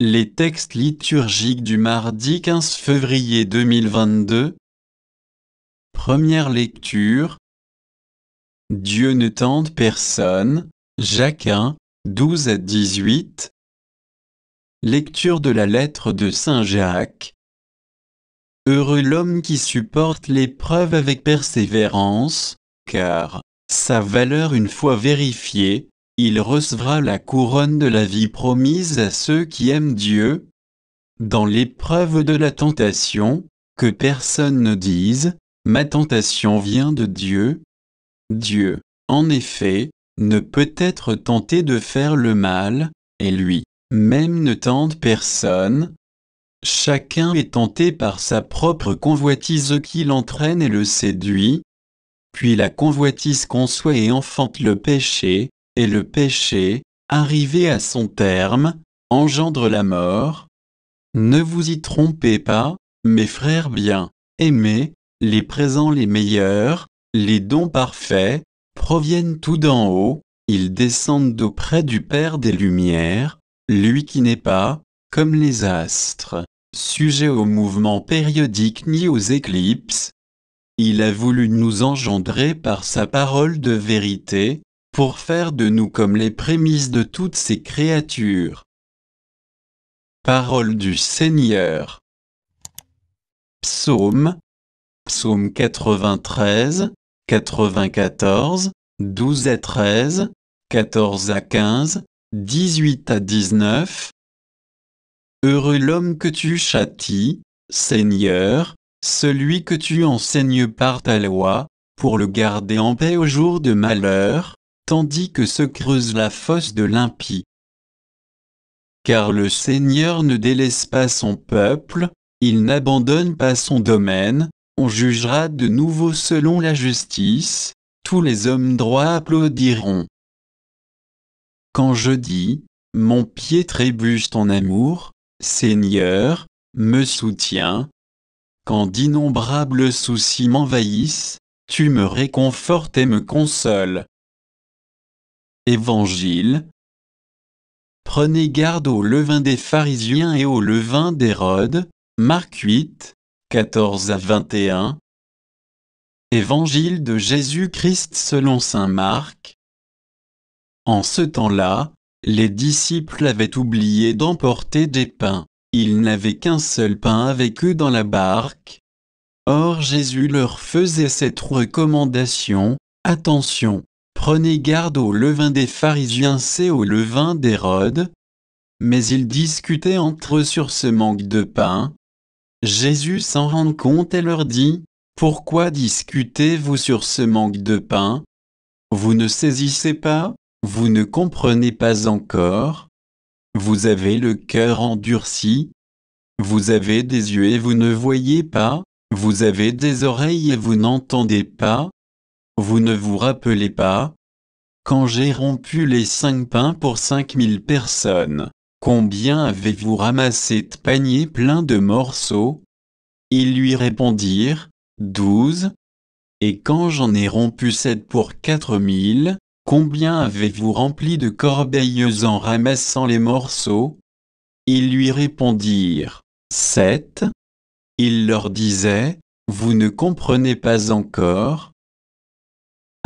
Les textes liturgiques du mardi 15 février 2022 Première lecture Dieu ne tente personne, Jacques 1, 12 à 18 Lecture de la lettre de Saint Jacques Heureux l'homme qui supporte l'épreuve avec persévérance, car sa valeur une fois vérifiée il recevra la couronne de la vie promise à ceux qui aiment Dieu. Dans l'épreuve de la tentation, que personne ne dise, ma tentation vient de Dieu. Dieu, en effet, ne peut être tenté de faire le mal, et lui, même ne tente personne. Chacun est tenté par sa propre convoitise qui l'entraîne et le séduit. Puis la convoitise conçoit et enfante le péché, et le péché, arrivé à son terme, engendre la mort. Ne vous y trompez pas, mes frères bien aimés, les présents les meilleurs, les dons parfaits, proviennent tout d'en haut, ils descendent d'auprès du Père des Lumières, lui qui n'est pas, comme les astres, sujet aux mouvements périodiques ni aux éclipses. Il a voulu nous engendrer par sa parole de vérité, pour faire de nous comme les prémices de toutes ces créatures. Parole du Seigneur. Psaume, psaume 93, 94, 12 à 13, 14 à 15, 18 à 19. Heureux l'homme que tu châties, Seigneur, celui que tu enseignes par ta loi, pour le garder en paix au jour de malheur, tandis que se creuse la fosse de l'impie. Car le Seigneur ne délaisse pas son peuple, il n'abandonne pas son domaine, on jugera de nouveau selon la justice, tous les hommes droits applaudiront. Quand je dis, mon pied trébuche ton amour, Seigneur, me soutiens, quand d'innombrables soucis m'envahissent, tu me réconfortes et me consoles. Évangile. Prenez garde au levain des pharisiens et au levain d'Hérode. Marc 8, 14 à 21. Évangile de Jésus-Christ selon saint Marc. En ce temps-là, les disciples avaient oublié d'emporter des pains. Ils n'avaient qu'un seul pain avec eux dans la barque. Or Jésus leur faisait cette recommandation, Attention, Prenez garde au levain des pharisiens c'est au levain d'Hérode. Mais ils discutaient entre eux sur ce manque de pain. Jésus s'en rend compte et leur dit, Pourquoi discutez-vous sur ce manque de pain Vous ne saisissez pas, vous ne comprenez pas encore. Vous avez le cœur endurci. Vous avez des yeux et vous ne voyez pas, vous avez des oreilles et vous n'entendez pas, vous ne vous rappelez pas Quand j'ai rompu les cinq pains pour cinq mille personnes, combien avez-vous ramassé de paniers pleins de morceaux Ils lui répondirent, douze. Et quand j'en ai rompu sept pour quatre mille, combien avez-vous rempli de corbeilleuses en ramassant les morceaux Ils lui répondirent, sept. Il leur disait, vous ne comprenez pas encore